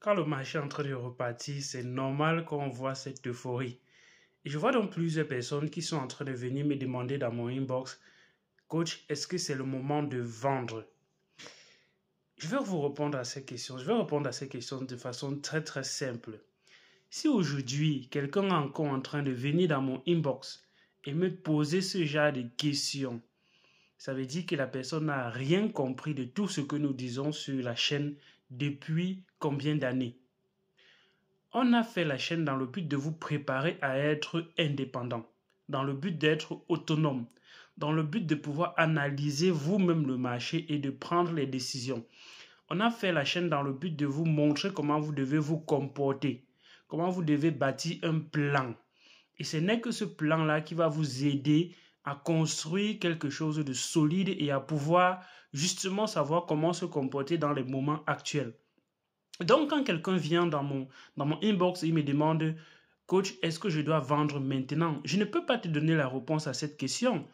Quand le marché est en train de repartir, c'est normal qu'on voit cette euphorie. Et je vois donc plusieurs personnes qui sont en train de venir me demander dans mon inbox, coach, est-ce que c'est le moment de vendre Je vais vous répondre à ces questions. Je vais répondre à ces questions de façon très très simple. Si aujourd'hui, quelqu'un est encore en train de venir dans mon inbox et me poser ce genre de questions, ça veut dire que la personne n'a rien compris de tout ce que nous disons sur la chaîne depuis combien d'années. On a fait la chaîne dans le but de vous préparer à être indépendant, dans le but d'être autonome, dans le but de pouvoir analyser vous-même le marché et de prendre les décisions. On a fait la chaîne dans le but de vous montrer comment vous devez vous comporter, comment vous devez bâtir un plan. Et ce n'est que ce plan-là qui va vous aider à construire quelque chose de solide et à pouvoir justement savoir comment se comporter dans les moments actuels. Donc quand quelqu'un vient dans mon, dans mon inbox et il me demande, coach, est-ce que je dois vendre maintenant Je ne peux pas te donner la réponse à cette question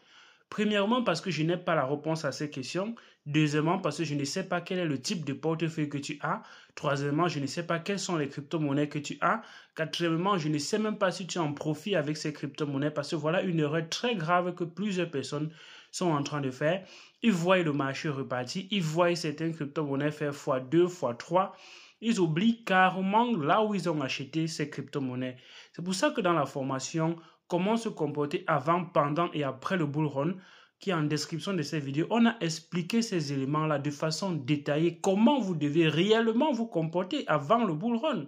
Premièrement, parce que je n'ai pas la réponse à ces questions. Deuxièmement, parce que je ne sais pas quel est le type de portefeuille que tu as. Troisièmement, je ne sais pas quelles sont les crypto-monnaies que tu as. Quatrièmement, je ne sais même pas si tu en profites avec ces crypto-monnaies parce que voilà une erreur très grave que plusieurs personnes sont en train de faire. Ils voient le marché repartir, ils voient certains crypto-monnaies faire x2, fois 3 ils oublient carrément là où ils ont acheté ces crypto-monnaies. C'est pour ça que dans la formation, comment se comporter avant, pendant et après le bull run qui est en description de cette vidéo. On a expliqué ces éléments-là de façon détaillée, comment vous devez réellement vous comporter avant le bull run.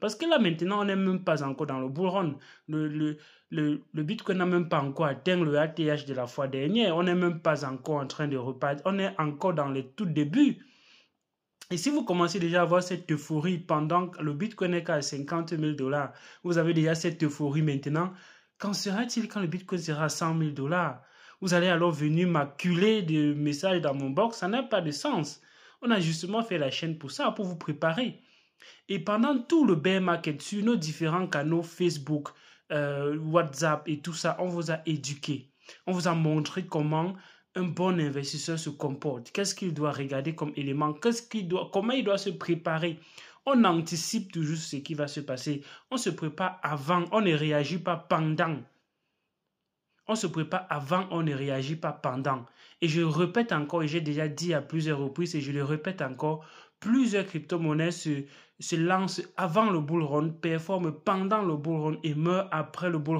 Parce que là maintenant, on n'est même pas encore dans le bull run. Le, le, le, Bitcoin n'a même pas encore atteint le ATH de la fois dernière. On n'est même pas encore en train de repartir. On est encore dans les tout débuts. Et si vous commencez déjà à avoir cette euphorie pendant que le Bitcoin est qu'à 50 000 dollars, vous avez déjà cette euphorie maintenant Qu'en sera-t-il quand le Bitcoin sera à 100 000 dollars Vous allez alors venir m'acculer des messages dans mon box, ça n'a pas de sens. On a justement fait la chaîne pour ça, pour vous préparer. Et pendant tout le bear market, sur nos différents canaux Facebook, euh, WhatsApp et tout ça, on vous a éduqué. On vous a montré comment un bon investisseur se comporte, qu'est-ce qu'il doit regarder comme élément, qu'est-ce qu'il doit, comment il doit se préparer. On anticipe toujours ce qui va se passer. On se prépare avant, on ne réagit pas pendant. On se prépare avant, on ne réagit pas pendant. Et je répète encore, et j'ai déjà dit à plusieurs reprises, et je le répète encore, Plusieurs crypto-monnaies se, lancent avant le bull performent pendant le bull et meurent après le bull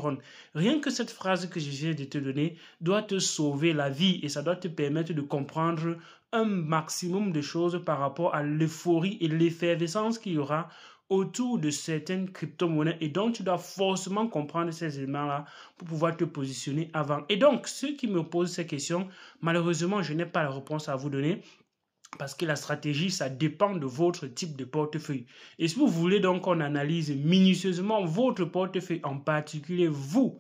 Rien que cette phrase que je viens de te donner doit te sauver la vie et ça doit te permettre de comprendre un maximum de choses par rapport à l'euphorie et l'effervescence qu'il y aura autour de certaines crypto-monnaies et donc tu dois forcément comprendre ces éléments-là pour pouvoir te positionner avant. Et donc, ceux qui me posent ces questions, malheureusement, je n'ai pas la réponse à vous donner. Parce que la stratégie, ça dépend de votre type de portefeuille. Et si vous voulez donc qu'on analyse minutieusement votre portefeuille, en particulier vous,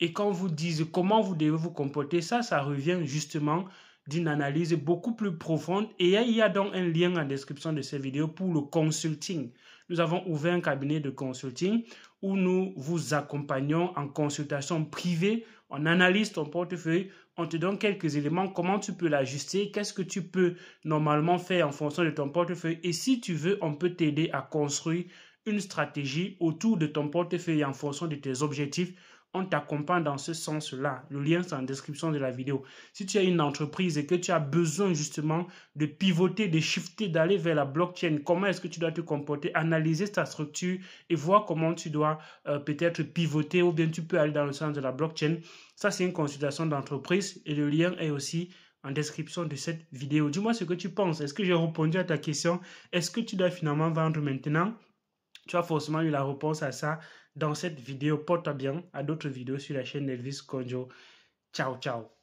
et qu'on vous dise comment vous devez vous comporter, ça, ça revient justement d'une analyse beaucoup plus profonde. Et il y a donc un lien en description de cette vidéo pour le consulting. Nous avons ouvert un cabinet de consulting où nous vous accompagnons en consultation privée, on analyse ton portefeuille, on te donne quelques éléments, comment tu peux l'ajuster, qu'est-ce que tu peux normalement faire en fonction de ton portefeuille. Et si tu veux, on peut t'aider à construire une stratégie autour de ton portefeuille en fonction de tes objectifs on t'accompagne dans ce sens-là. Le lien, c'est en description de la vidéo. Si tu as une entreprise et que tu as besoin justement de pivoter, de shifter, d'aller vers la blockchain, comment est-ce que tu dois te comporter, analyser ta structure et voir comment tu dois euh, peut-être pivoter ou bien tu peux aller dans le sens de la blockchain. Ça, c'est une consultation d'entreprise et le lien est aussi en description de cette vidéo. Dis-moi ce que tu penses. Est-ce que j'ai répondu à ta question Est-ce que tu dois finalement vendre maintenant tu as forcément eu la réponse à ça dans cette vidéo. Porte-toi bien à d'autres vidéos sur la chaîne Elvis Conjo. Ciao, ciao.